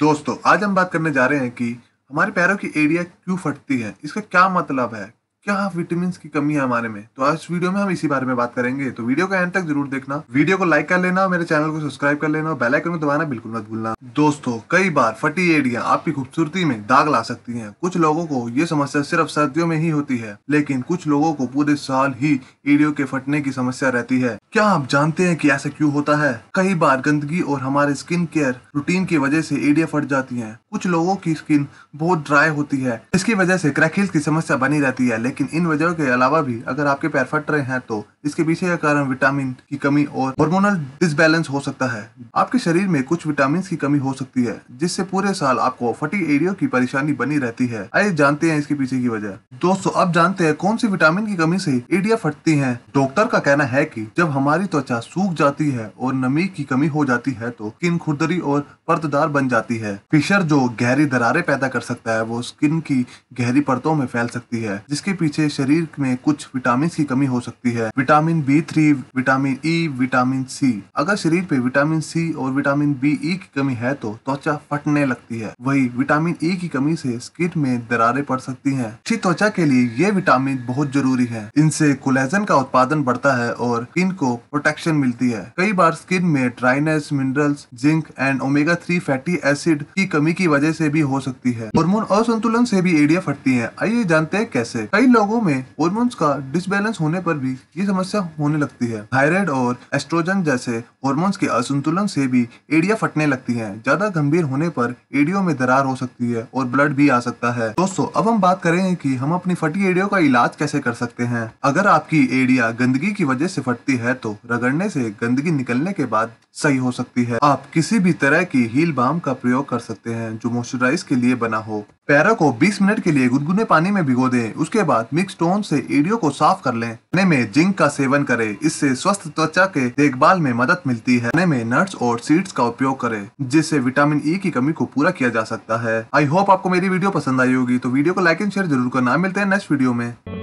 दोस्तों आज हम बात करने जा रहे हैं कि हमारे पैरों की एरिया क्यों फटती है इसका क्या मतलब है क्या विटामिन की कमी है हमारे में तो आज वीडियो में हम इसी बारे में बात करेंगे तो वीडियो को एंड तक जरूर देखना वीडियो को लाइक कर लेना मेरे चैनल को सब्सक्राइब कर लेना और बेलाइकन को दबाना बिल्कुल मत भूलना दोस्तों कई बार फटी एडिया आपकी खूबसूरती में दाग ला सकती है कुछ लोगों को ये समस्या सिर्फ सर्दियों में ही होती है लेकिन कुछ लोगों को पूरे साल ही एडियो के फटने की समस्या रहती है क्या आप जानते हैं की ऐसा क्यूँ होता है कई बार गंदगी और हमारे स्किन केयर रूटीन की वजह से एडिया फट जाती है कुछ लोगों की स्किन बहुत ड्राई होती है इसकी वजह से क्रैकिल्स की समस्या बनी रहती है लेकिन इन वजहों के अलावा भी अगर आपके पैर फट रहे हैं तो इसके पीछे का कारण विटामिन की कमी और हार्मोनल डिसबैलेंस हो सकता है आपके शरीर में कुछ विटामिन की कमी हो सकती है जिससे पूरे साल आपको फटी एरियो की परेशानी बनी रहती है आइए जानते हैं इसके पीछे की वजह दोस्तों अब जानते हैं कौन सी विटामिन की कमी से एडिया फटती है डॉक्टर का कहना है की जब हमारी त्वचा सूख जाती है और नमी की कमी हो जाती है तो स्किन खुरदरी और परतदार बन जाती है फिशर जो गहरी दरारे पैदा कर सकता है वो स्किन की गहरी परतों में फैल सकती है जिसके पीछे शरीर में कुछ विटामिन की कमी हो सकती है vitamin vitamin B three vitamin E e, vitamin C अगर शरीर पे विटामिन सी और विटामिन बी ई e की कमी है तो त्वचा फटने लगती है वही विटामिन ई e की कमी से स्किन में दरारें पड़ सकती हैं अच्छी त्वचा के लिए ये विटामिन बहुत जरूरी है इनसे कोलेजन का उत्पादन बढ़ता है और स्किन को प्रोटेक्शन मिलती है कई बार स्किन में dryness minerals zinc and omega three fatty acid की कमी की वजह से भी हो सकती है हॉर्मोन असंतुलन से भी एडिया फटती है आइए जानते हैं कैसे कई लोगों में हॉर्मोन्स का डिसबैलेंस होने पर भी ये समस्या समस्या होने लगती है थायराइड और एस्ट्रोजन जैसे हॉर्मोन्स के असंतुलन से भी एडिया फटने लगती है ज्यादा गंभीर होने पर एडियो में दरार हो सकती है और ब्लड भी आ सकता है दोस्तों अब हम बात करेंगे कि हम अपनी फटी एडियो का इलाज कैसे कर सकते हैं अगर आपकी एडिया गंदगी की वजह से फटती है तो रगड़ने से गंदगी निकलने के बाद सही हो सकती है आप किसी भी तरह की हील बाम का प्रयोग कर सकते हैं जो मॉइस्चराइज के लिए बना हो पैरों को 20 मिनट के लिए गुनगुने पानी में भिगो दें उसके बाद मिक्स टोन से एडियो को साफ कर लें खाने में जिंक का सेवन करें इससे स्वस्थ त्वचा के देखभाल में मदद मिलती है खाने में नट्स और सीड्स का उपयोग करें जिससे विटामिन ई e की कमी को पूरा किया जा सकता है आई होप आपको मेरी वीडियो पसंद आई होगी तो वीडियो को लाइक एंड शेयर जरूर करना मिलते हैं नेक्स्ट वीडियो में